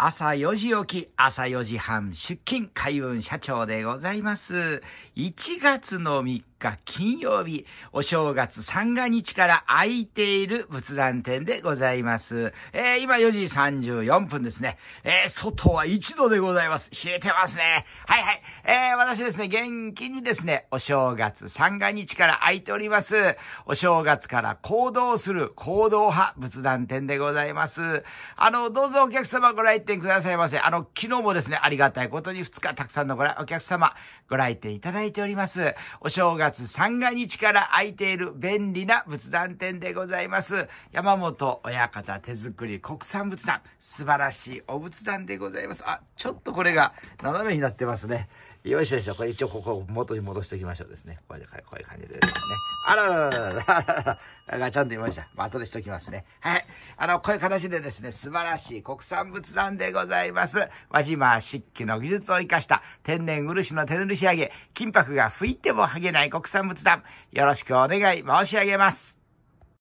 朝4時起き、朝4時半出勤、海運社長でございます。1月の3金曜日、お正月三が日から空いている仏壇店でございます。えー、今4時34分ですね。えー、外は1度でございます。冷えてますね。はいはい。えー、私ですね、元気にですね、お正月三が日から空いております。お正月から行動する行動派仏壇店でございます。あの、どうぞお客様ご来店くださいませ。あの、昨日もですね、ありがたいことに2日たくさんのご来、お客様ご来店いただいております。お正月月三が日から空いている便利な仏壇店でございます。山本親方手作り国産仏壇。素晴らしいお仏壇でございます。あ、ちょっとこれが斜めになってますね。よいしょよいしょ。これ一応ここ元に戻しておきましょうですね。これでこういう感じでですね。あららららららガチャンと言いました。まあ、後でしときますね。はい。あの、こういう形でですね、素晴らしい国産仏壇でございます。輪島漆器の技術を生かした天然漆の手塗り仕上げ、金箔が吹いても剥げない国産仏壇、よろしくお願い申し上げます。